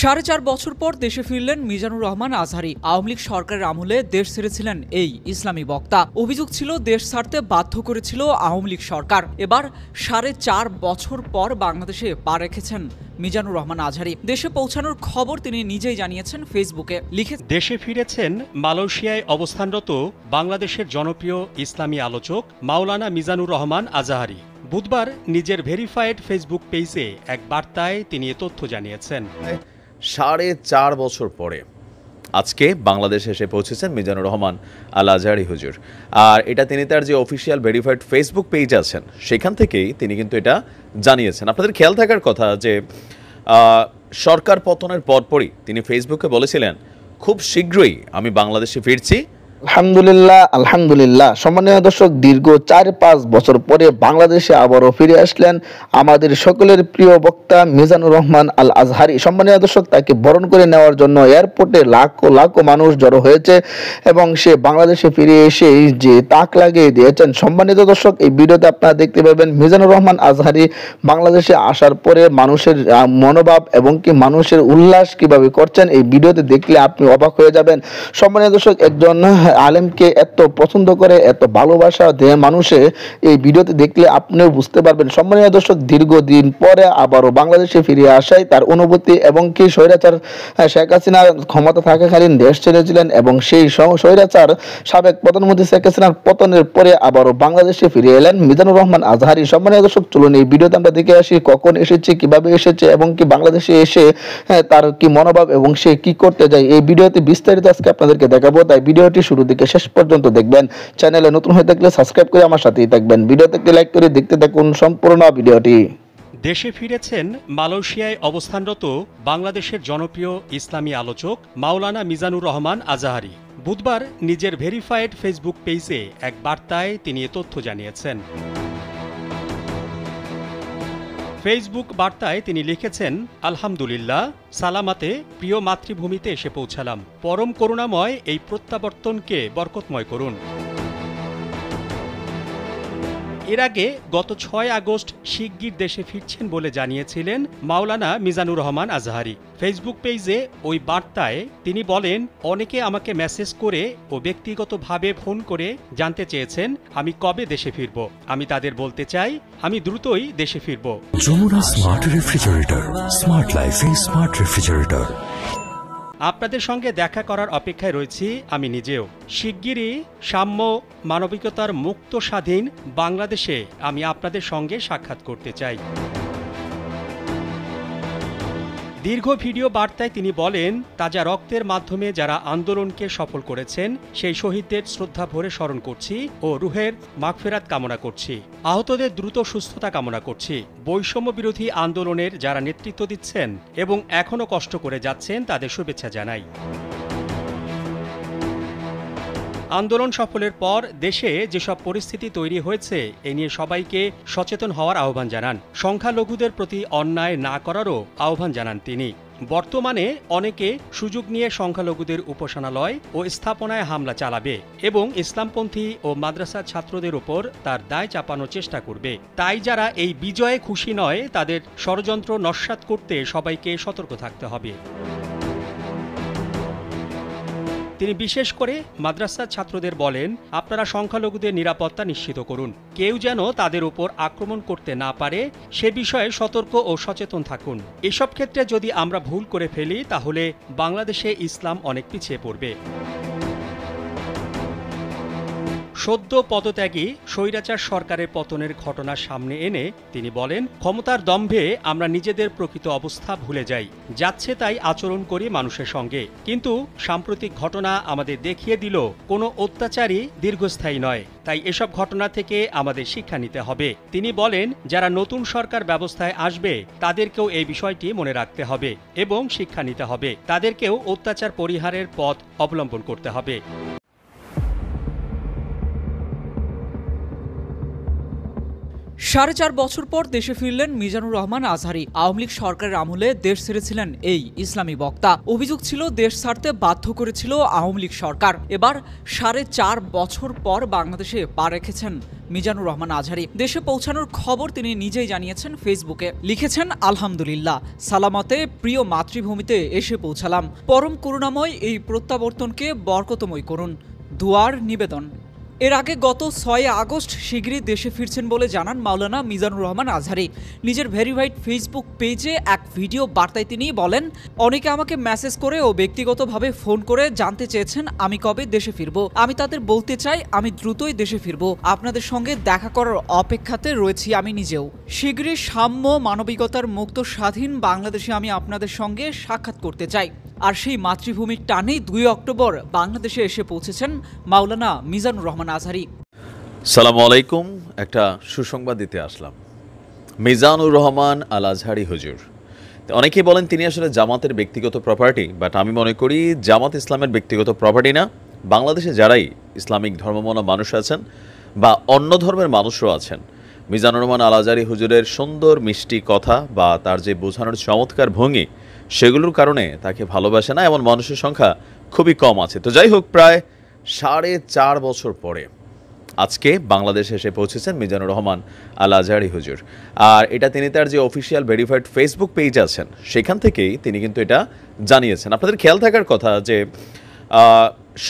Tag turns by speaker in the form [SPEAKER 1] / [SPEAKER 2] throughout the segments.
[SPEAKER 1] সাড়ে চার বছর পর দেশে ফিরলেন মিজানুর রহমান আজহারি আওয়ামী লীগ সরকারের আমলে দেশ ছেড়েছিলেন এই ইসলামী বক্তা অভিযোগ ছিল দেশ ছাড়তে বাধ্য করেছিল আওয়ামী লীগ সরকার এবার সাড়ে চার বছর পর বাংলাদেশে পা রেখেছেন মিজানুর রহমান আজহারি দেশে পৌঁছানোর খবর তিনি নিজেই জানিয়েছেন ফেসবুকে লিখে
[SPEAKER 2] দেশে ফিরেছেন মালয়েশিয়ায় অবস্থানরত বাংলাদেশের জনপ্রিয় ইসলামী আলোচক মাওলানা মিজানুর রহমান আজাহারি বুধবার নিজের ভেরিফাইড ফেসবুক পেজে এক বার্তায় তিনি এ তথ্য জানিয়েছেন সাড়ে
[SPEAKER 3] চার বছর পরে আজকে বাংলাদেশে এসে পৌঁছেছেন মিজানুর রহমান আল আজহারি হুজুর আর এটা তিনি তার যে অফিসিয়াল ভেরিফাইড ফেসবুক পেজ আছেন সেখান থেকেই তিনি কিন্তু এটা জানিয়েছেন আপনাদের খেয়াল থাকার কথা যে সরকার পতনের পরপরই তিনি ফেসবুকে বলেছিলেন খুব শীঘ্রই আমি বাংলাদেশে ফিরছি
[SPEAKER 4] আলহামদুলিল্লাহ আলহামদুলিল্লাহ সম্মানীয় দর্শক দীর্ঘ চার পাঁচ বছর পরে বাংলাদেশে আবারও ফিরে আসলেন আমাদের সকলের প্রিয় বক্তা মিজানুর রহমান আল আজহারি সম্মানীয় দর্শক তাকে বরণ করে নেওয়ার জন্য এয়ারপোর্টে লাখো লাখো মানুষ জড়ো হয়েছে এবং সে বাংলাদেশে ফিরে এসে যে তাক লাগিয়ে দিয়েছেন সম্মানিত দর্শক এই ভিডিওতে আপনারা দেখতে পাবেন মিজানুর রহমান আজহারি বাংলাদেশে আসার পরে মানুষের মনোভাব এবং কি মানুষের উল্লাস কিভাবে করছেন এই ভিডিওতে দেখলে আপনি অবাক হয়ে যাবেন সম্মানীয় দর্শক একজন আলেমকে এত পছন্দ করে এত ভালোবাসা দেয় মানুষে এই ভিডিওতে দেখলে আপনিও বুঝতে পারবেন সম্মানীয় দর্শক দীর্ঘদিন পরে আবারও বাংলাদেশে ফিরে আসায় তার অনুভূতি এবং কি স্বৈরাচার শেখ হাসিনার ক্ষমতা থাকাকালীন দেশ ছেড়েছিলেন এবং সেই স্বৈরাচার সাবেক প্রধানমন্ত্রী শেখ হাসিনার পতনের পরে আবারও বাংলাদেশে ফিরে এলেন মিজানুর রহমান আজহারি সম্মানীয় দর্শক চলুন এই ভিডিওতে আমরা দেখে আসি কখন এসেছে কিভাবে এসেছে এবং কি বাংলাদেশে এসে হ্যাঁ, তার কি মনোভাব এবং সে কি করতে যায় এই ভিডিওতে বিস্তারিত আজকে আপনাদেরকে দেখাবো তাই ভিডিওটি শুরু ভিডিওটিকে শেষ পর্যন্ত দেখবেন চ্যানেলে নতুন হয়ে থাকলে সাবস্ক্রাইব করে আমার সাথেই থাকবেন ভিডিওতে লাইক করে দেখতে থাকুন সম্পূর্ণ ভিডিওটি
[SPEAKER 2] দেশে ফিরেছেন মালয়েশিয়ায় অবস্থানরত বাংলাদেশের জনপ্রিয় ইসলামী আলোচক মাওলানা মিজানুর রহমান আজাহারি বুধবার নিজের ভেরিফাইড ফেসবুক পেজে এক বার্তায় তিনি এ তথ্য জানিয়েছেন ফেসবুক বার্তায় তিনি লিখেছেন আলহামদুলিল্লাহ সালামাতে প্রিয় মাতৃভূমিতে এসে পৌঁছালাম পরম করুণাময় এই প্রত্যাবর্তনকে বরকতময় করুন এর আগে গত ছয় আগস্ট শিগগির দেশে ফিরছেন বলে জানিয়েছিলেন মাওলানা মিজানুর রহমান আজহারি ফেসবুক পেজে ওই বার্তায় তিনি বলেন অনেকে আমাকে মেসেজ করে ও ব্যক্তিগতভাবে ফোন করে জানতে চেয়েছেন আমি কবে দেশে ফিরব আমি তাদের বলতে চাই আমি দ্রুতই দেশে ফিরব Jamuna smart refrigerator smart life smart refrigerator আপনাদের সঙ্গে দেখা করার অপেক্ষায় রয়েছি আমি নিজেও শিগগিরই সাম্য মানবিকতার মুক্ত স্বাধীন বাংলাদেশে আমি আপনাদের সঙ্গে সাক্ষাৎ করতে চাই দীর্ঘ ভিডিও বার্তায় তিনি বলেন তাজা রক্তের মাধ্যমে যারা আন্দোলনকে সফল করেছেন সেই শহীদদের শ্রদ্ধা ভরে স্মরণ করছি ও রুহের মাগফেরাত কামনা করছি আহতদের দ্রুত সুস্থতা কামনা করছি বৈষম্য বিরোধী আন্দোলনের যারা নেতৃত্ব দিচ্ছেন এবং এখনও কষ্ট করে যাচ্ছেন তাদের শুভেচ্ছা জানাই আন্দোলন সফলের পর দেশে যেসব পরিস্থিতি তৈরি হয়েছে এ নিয়ে সবাইকে সচেতন হওয়ার আহ্বান জানান সংখ্যালঘুদের প্রতি অন্যায় না করারও আহ্বান জানান তিনি বর্তমানে অনেকে সুযোগ নিয়ে সংখ্যালঘুদের উপাসনালয় ও স্থাপনায় হামলা চালাবে এবং ইসলামপন্থী ও মাদ্রাসা ছাত্রদের ওপর তার দায় চাপানোর চেষ্টা করবে তাই যারা এই বিজয়ে খুশি নয় তাদের ষড়যন্ত্র নস্বাত করতে সবাইকে সতর্ক থাকতে হবে তিনি বিশেষ করে মাদ্রাসার ছাত্রদের বলেন আপনারা সংখ্যালঘুদের নিরাপত্তা নিশ্চিত করুন কেউ যেন তাদের উপর আক্রমণ করতে না পারে সে বিষয়ে সতর্ক ও সচেতন থাকুন এসব ক্ষেত্রে যদি আমরা ভুল করে ফেলি তাহলে বাংলাদেশে ইসলাম অনেক পিছিয়ে পড়বে সদ্য পদত্যাগী স্বৈরাচার সরকারের পতনের ঘটনা সামনে এনে তিনি বলেন ক্ষমতার দম্ভে আমরা নিজেদের প্রকৃত অবস্থা ভুলে যাই যাচ্ছে তাই আচরণ করি মানুষের সঙ্গে কিন্তু সাম্প্রতিক ঘটনা আমাদের দেখিয়ে দিল কোনো অত্যাচারই দীর্ঘস্থায়ী নয় তাই এসব ঘটনা থেকে আমাদের শিক্ষা নিতে হবে তিনি বলেন যারা নতুন সরকার ব্যবস্থায় আসবে তাদেরকেও এই বিষয়টি মনে রাখতে হবে এবং শিক্ষা নিতে হবে তাদেরকেও অত্যাচার পরিহারের পথ অবলম্বন করতে হবে
[SPEAKER 1] সাড়ে চার বছর পর দেশে ফিরলেন মিজানুর রহমান আজহারি আওয়ামী লীগ সরকারের আমলে দেশ ছেড়েছিলেন এই ইসলামী বক্তা অভিযোগ ছিল দেশ ছাড়তে বাধ্য করেছিল আওয়ামী লীগ সরকার এবার সাড়ে চার বছর পর বাংলাদেশে পা রেখেছেন মিজানুর রহমান আজহারি দেশে পৌঁছানোর খবর তিনি নিজেই জানিয়েছেন ফেসবুকে লিখেছেন আলহামদুলিল্লাহ সালামতে প্রিয় মাতৃভূমিতে এসে পৌঁছালাম পরম করুণাময় এই প্রত্যাবর্তনকে বরকতময় করুন দুয়ার নিবেদন এর আগে গত ছয় আগস্ট শিগগিরই দেশে ফিরছেন বলে জানান মাওলানা মিজানুর রহমান আজহারি নিজের ভেরিফাইড ফেসবুক পেজে এক ভিডিও বার্তায় তিনি বলেন অনেকে আমাকে মেসেজ করে ও ব্যক্তিগতভাবে ফোন করে জানতে চেয়েছেন আমি কবে দেশে ফিরব আমি তাদের বলতে চাই আমি দ্রুতই দেশে ফিরব আপনাদের সঙ্গে দেখা করার অপেক্ষাতে রয়েছি আমি নিজেও শিগগিরই সাম্য মানবিকতার মুক্ত স্বাধীন বাংলাদেশে আমি আপনাদের সঙ্গে সাক্ষাৎ করতে চাই আর সেই মাতৃভূমির টানেই দুই অক্টোবর বাংলাদেশে এসে পৌঁছেছেন মাওলানা মিজানুর রহমান আজহারি
[SPEAKER 3] সালাম আলাইকুম একটা সুসংবাদ দিতে আসলাম মিজানুর রহমান আল আজহারি হুজুর অনেকেই বলেন তিনি আসলে জামাতের ব্যক্তিগত প্রপার্টি বাট আমি মনে করি জামাত ইসলামের ব্যক্তিগত প্রপার্টি না বাংলাদেশে যারাই ইসলামিক ধর্মমনা মানুষ আছেন বা অন্য ধর্মের মানুষও আছেন মিজানুর রহমান আল আজহারি হুজুরের সুন্দর মিষ্টি কথা বা তার যে বোঝানোর চমৎকার ভঙ্গি সেগুলোর কারণে তাকে ভালোবাসে না এমন মানুষের সংখ্যা খুবই কম আছে তো যাই হোক প্রায় সাড়ে চার বছর পরে আজকে বাংলাদেশে এসে পৌঁছেছেন মিজানুর রহমান আল আজহারি হুজুর আর এটা তিনি তার যে অফিসিয়াল ভেরিফাইড ফেসবুক পেজ আছেন সেখান থেকেই তিনি কিন্তু এটা জানিয়েছেন আপনাদের খেয়াল থাকার কথা যে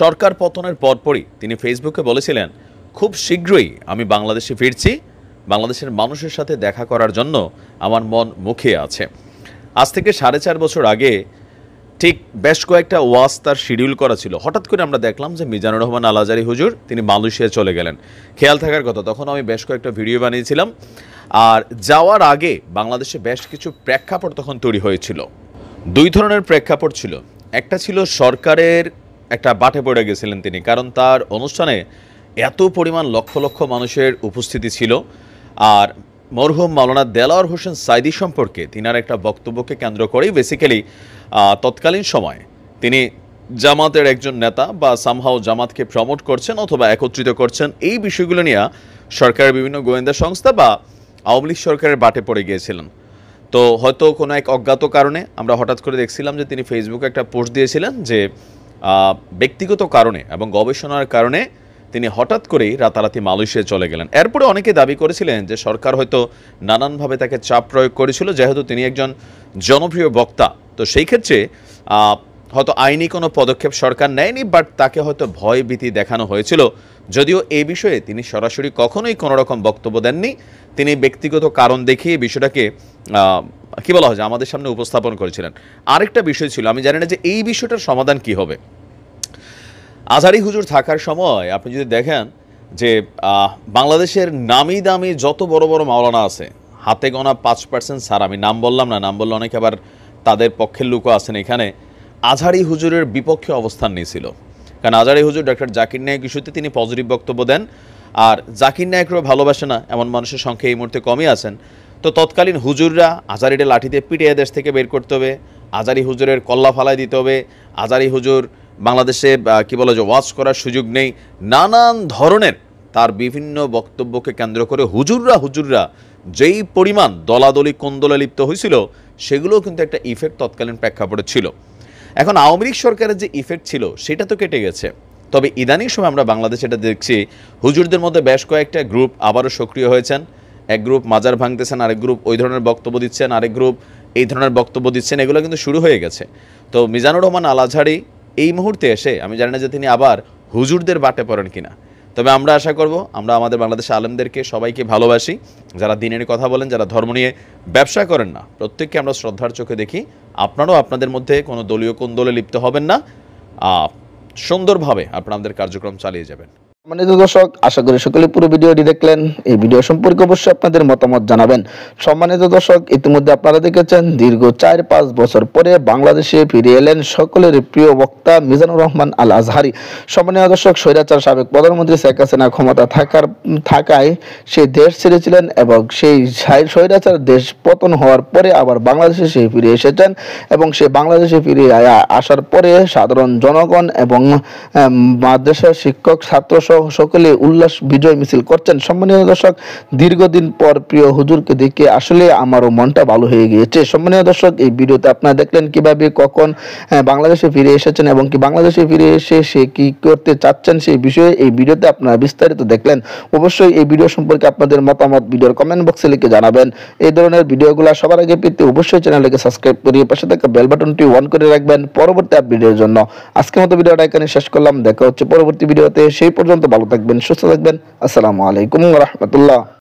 [SPEAKER 3] সরকার পতনের পরপরই তিনি ফেসবুকে বলেছিলেন খুব শীঘ্রই আমি বাংলাদেশে ফিরছি বাংলাদেশের মানুষের সাথে দেখা করার জন্য আমার মন মুখে আছে আজ থেকে সাড়ে চার বছর আগে ঠিক বেশ কয়েকটা ওয়াজ তার শিডিউল করা ছিল হঠাৎ করে আমরা দেখলাম যে মিজানুর রহমান আলাজারি হুজুর তিনি মালয়েশিয়া চলে গেলেন খেয়াল থাকার কথা তখন আমি বেশ কয়েকটা ভিডিও বানিয়েছিলাম আর যাওয়ার আগে বাংলাদেশে বেশ কিছু প্রেক্ষাপট তখন তৈরি হয়েছিল দুই ধরনের প্রেক্ষাপট ছিল একটা ছিল সরকারের একটা বাটে পড়ে গেছিলেন তিনি কারণ তার অনুষ্ঠানে এত পরিমাণ লক্ষ লক্ষ মানুষের উপস্থিতি ছিল আর মরহুম মাওলানা দেলাওয়ার হোসেন সাইদি সম্পর্কে তিনার একটা বক্তব্যকে কেন্দ্র করেই বেসিক্যালি তৎকালীন সময়ে তিনি জামাতের একজন নেতা বা সামহাও জামাতকে প্রমোট করছেন অথবা একত্রিত করছেন এই বিষয়গুলো নিয়ে সরকারের বিভিন্ন গোয়েন্দা সংস্থা বা আওয়ামী লীগ সরকারের বাটে পড়ে গিয়েছিলেন তো হয়তো কোনো এক অজ্ঞাত কারণে আমরা হঠাৎ করে দেখছিলাম যে তিনি ফেসবুকে একটা পোস্ট দিয়েছিলেন যে ব্যক্তিগত কারণে এবং গবেষণার কারণে তিনি হঠাৎ করেই রাতারাতি মালয়েশিয়া চলে গেলেন এরপরে অনেকে দাবি করেছিলেন যে সরকার হয়তো নানানভাবে তাকে চাপ প্রয়োগ করেছিল যেহেতু তিনি একজন জনপ্রিয় বক্তা তো সেই ক্ষেত্রে হয়তো আইনি কোনো পদক্ষেপ সরকার নেয়নি বাট তাকে হয়তো ভয়ভীতি দেখানো হয়েছিল যদিও এ বিষয়ে তিনি সরাসরি কখনোই কোনো রকম বক্তব্য দেননি তিনি ব্যক্তিগত কারণ দেখিয়ে বিষয়টাকে কী বলা হয় আমাদের সামনে উপস্থাপন করেছিলেন আরেকটা বিষয় ছিল আমি জানি না যে এই বিষয়টার সমাধান কি হবে আজারি হুজুর থাকার সময় আপনি যদি দেখেন যে বাংলাদেশের নামি দামি যত বড় বড় মাওলানা আছে হাতে গোনা পাঁচ পার্সেন্ট স্যার আমি নাম বললাম না নাম বললে অনেকে আবার তাদের পক্ষের লোকও আছেন এখানে আজারি হুজুরের বিপক্ষে অবস্থান নিয়েছিল কারণ আজারি হুজুর ডক্টর জাকির নায়ক ইস্যুতে তিনি পজিটিভ বক্তব্য দেন আর জাকির নায়করাও ভালোবাসে না এমন মানুষের সংখ্যা এই মুহূর্তে কমই আছেন তো তৎকালীন হুজুররা আজারিটা লাঠিতে পিটিয়ে দেশ থেকে বের করতে হবে আজারি হুজুরের কল্লা ফালাই দিতে হবে আজারি হুজুর বাংলাদেশে কি বলা যায় ওয়াজ করার সুযোগ নেই নানান ধরনের তার বিভিন্ন বক্তব্যকে কেন্দ্র করে হুজুররা হুজুররা যেই পরিমাণ দলাদলি কোন্দলে লিপ্ত হয়েছিল সেগুলোও কিন্তু একটা ইফেক্ট তৎকালীন প্রেক্ষাপটে ছিল এখন আওয়ামী লীগ সরকারের যে ইফেক্ট ছিল সেটা তো কেটে গেছে তবে ইদানিং সময় আমরা বাংলাদেশে এটা দেখছি হুজুরদের মধ্যে বেশ কয়েকটা গ্রুপ আবারও সক্রিয় হয়েছেন এক গ্রুপ মাজার ভাঙতেছেন আরেক গ্রুপ ওই ধরনের বক্তব্য দিচ্ছেন আরেক গ্রুপ এই ধরনের বক্তব্য দিচ্ছেন এগুলো কিন্তু শুরু হয়ে গেছে তো মিজানুর রহমান আলাঝাড়ি এই মুহূর্তে এসে আমি জানি না যে তিনি আবার হুজুরদের বাটে পড়েন কিনা তবে আমরা আশা করব আমরা আমাদের বাংলাদেশ আলেমদেরকে সবাইকে ভালোবাসি যারা দিনের কথা বলেন যারা ধর্ম নিয়ে ব্যবসা করেন না প্রত্যেককে আমরা শ্রদ্ধার চোখে দেখি আপনারাও আপনাদের মধ্যে কোনো দলীয় কোন দলে লিপ্ত হবেন না সুন্দরভাবে আপনারা আমাদের কার্যক্রম চালিয়ে যাবেন
[SPEAKER 4] সম্মানিত দর্শক আশা করি সকলে পুরো ভিডিওটি দেখলেন এই ভিডিও সম্পর্কে অবশ্যই আপনাদের মতামত জানাবেন সম্মানিত দর্শক ইতিমধ্যে আপনারা দেখেছেন দীর্ঘ চার পাঁচ বছর পরে বাংলাদেশে ফিরে এলেন সকলের প্রিয় বক্তা মিজানুর রহমান আল আজহারি সম্মানীয় দর্শক স্বৈরাচার সাবেক প্রধানমন্ত্রী শেখ হাসিনা ক্ষমতা থাকার থাকায় সে দেশ ছেড়েছিলেন এবং সেই স্বৈরাচার দেশ পতন হওয়ার পরে আবার বাংলাদেশে সে ফিরে এসেছেন এবং সে বাংলাদেশে ফিরে আসার পরে সাধারণ জনগণ এবং মাদ্রাসার শিক্ষক ছাত্র সহ সকলে উল্লাস বিজয় মিছিল করছেন সম্মানীয় দর্শক দীর্ঘদিন পর প্রিয় হুজুরকে দেখে আসলে আমারও মনটা ভালো হয়ে গিয়েছে সম্মানীয় দর্শক এই ভিডিওতে আপনারা দেখলেন কিভাবে কখন বাংলাদেশে ফিরে এসেছেন এবং কি বাংলাদেশে ফিরে এসে সে কি করতে চাচ্ছেন সেই বিষয়ে এই ভিডিওতে আপনারা বিস্তারিত দেখলেন অবশ্যই এই ভিডিও সম্পর্কে আপনাদের মতামত ভিডিওর কমেন্ট বক্সে লিখে জানাবেন এই ধরনের ভিডিওগুলো সবার আগে পেতে অবশ্যই চ্যানেলকে সাবস্ক্রাইব করিয়ে পাশে থাকা বেল বাটনটি অন করে রাখবেন পরবর্তী আপডেটের জন্য আজকের মতো ভিডিওটা এখানে শেষ করলাম দেখা হচ্ছে পরবর্তী ভিডিওতে সেই পর্যন্ত পর্যন্ত ভালো থাকবেন সুস্থ থাকবেন আসসালামু আলাইকুম রহমতুল্লাহ